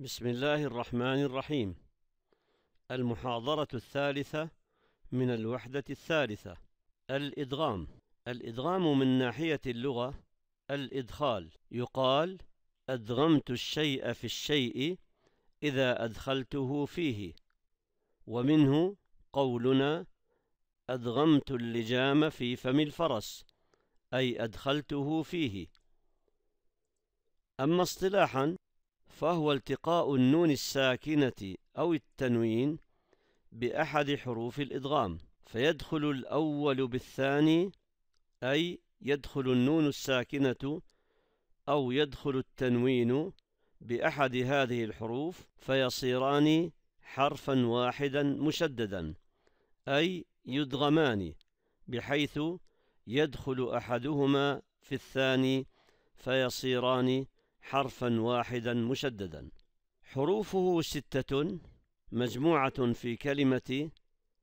بسم الله الرحمن الرحيم المحاضرة الثالثة من الوحدة الثالثة الإدغام الإدغام من ناحية اللغة الإدخال يقال أدغمت الشيء في الشيء إذا أدخلته فيه ومنه قولنا أدغمت اللجام في فم الفرس أي أدخلته فيه أما اصطلاحا فهو التقاء النون الساكنة أو التنوين بأحد حروف الإدغام فيدخل الأول بالثاني أي يدخل النون الساكنة أو يدخل التنوين بأحد هذه الحروف فيصيران حرفا واحدا مشددا أي يدغمان بحيث يدخل أحدهما في الثاني فيصيران حرفا واحدا مشددا حروفه ستة مجموعة في كلمة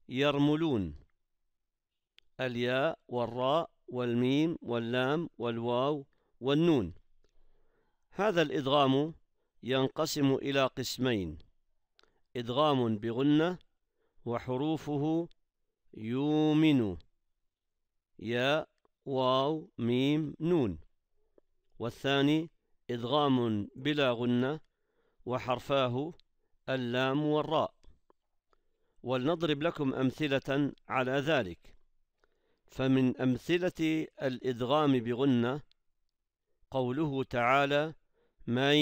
يرملون الياء والراء والميم واللام والواو والنون هذا الإدغام ينقسم إلى قسمين إدغام بغنة وحروفه يؤمن ياء واو ميم نون والثاني إدغام بلا غنة وحرفاه اللام والراء ولنضرب لكم أمثلة على ذلك فمن أمثلة الإدغام بغنة قوله تعالى من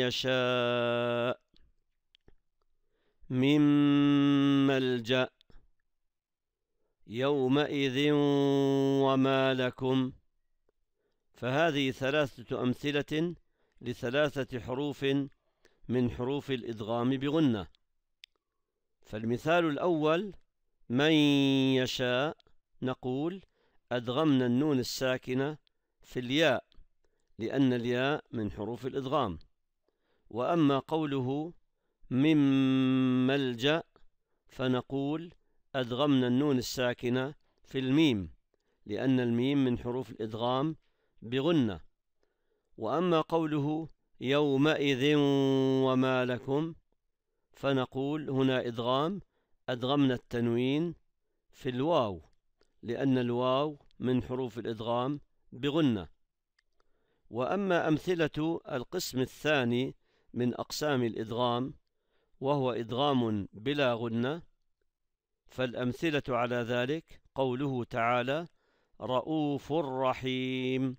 يشاء من ملجأ يومئذ وما لكم فهذه ثلاثة أمثلة لثلاثة حروف من حروف الإدغام بغنة فالمثال الأول من يشاء نقول أدغمنا النون الساكنة في الياء لأن الياء من حروف الإدغام وأما قوله من ملجأ فنقول أدغمنا النون الساكنة في الميم لأن الميم من حروف الإدغام بغنة وأما قوله يومئذ وما لكم فنقول هنا إدغام أدغمنا التنوين في الواو لأن الواو من حروف الإدغام بغنة وأما أمثلة القسم الثاني من أقسام الإدغام وهو إدغام بلا غنة فالأمثلة على ذلك قوله تعالى رؤوف رحيم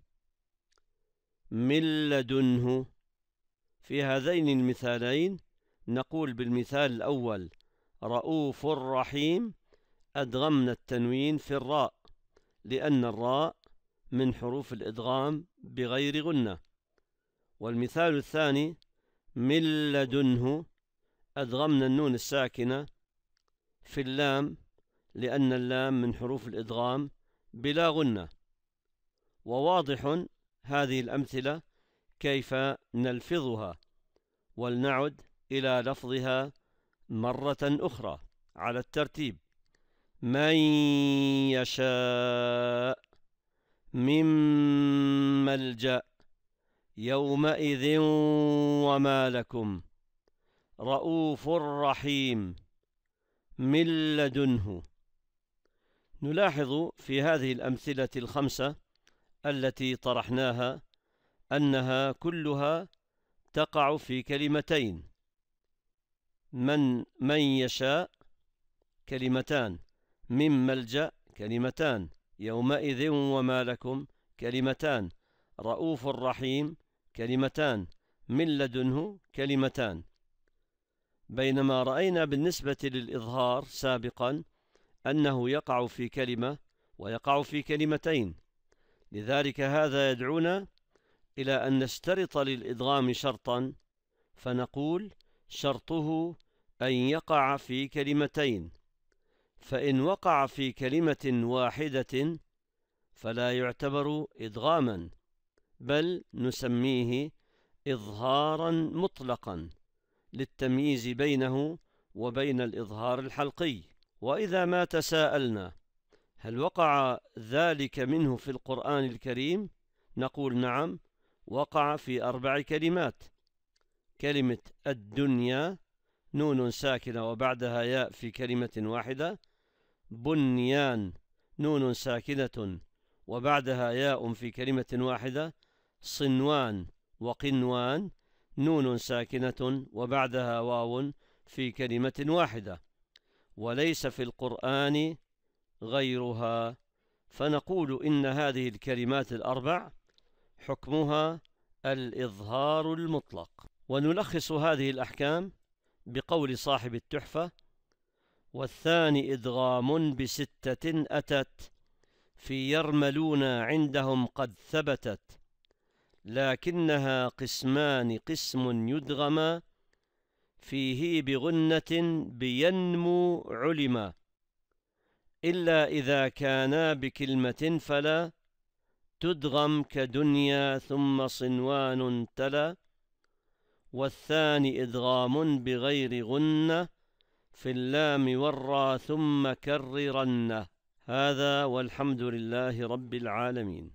من لدنه في هذين المثالين نقول بالمثال الأول رؤوف الرحيم أدغمنا التنوين في الراء لأن الراء من حروف الإدغام بغير غنة والمثال الثاني من لدنه أدغمنا النون الساكنة في اللام لأن اللام من حروف الإدغام بلا غنة وواضح هذه الأمثلة كيف نلفظها ولنعد إلى لفظها مرة أخرى على الترتيب من يشاء من ملجأ يومئذ وما لكم رؤوف رحيم من لدنه نلاحظ في هذه الأمثلة الخمسة التي طرحناها أنها كلها تقع في كلمتين من من يشاء كلمتان من ملجأ كلمتان يومئذ وما لكم كلمتان رؤوف رحيم كلمتان من لدنه كلمتان بينما رأينا بالنسبة للإظهار سابقا أنه يقع في كلمة ويقع في كلمتين لذلك هذا يدعونا إلى أن نشترط للإدغام شرطا فنقول شرطه أن يقع في كلمتين فإن وقع في كلمة واحدة فلا يعتبر إدغاما بل نسميه إظهارا مطلقا للتمييز بينه وبين الإظهار الحلقي وإذا ما تساءلنا هل وقع ذلك منه في القرآن الكريم؟ نقول نعم وقع في أربع كلمات كلمة الدنيا نون ساكنة وبعدها ياء في كلمة واحدة بنيان نون ساكنة وبعدها ياء في كلمة واحدة صنوان وقنوان نون ساكنة وبعدها واو في كلمة واحدة وليس في القرآن غيرها فنقول إن هذه الكلمات الأربع حكمها الإظهار المطلق ونلخص هذه الأحكام بقول صاحب التحفة والثاني إدغام بستة أتت في يرملون عندهم قد ثبتت لكنها قسمان قسم يدغما فيه بغنة بينمو علما إلا إذا كانا بكلمة فلا تدغم كدنيا ثم صنوان تلا والثاني إدغام بغير غنة في اللام والرا ثم كررن هذا والحمد لله رب العالمين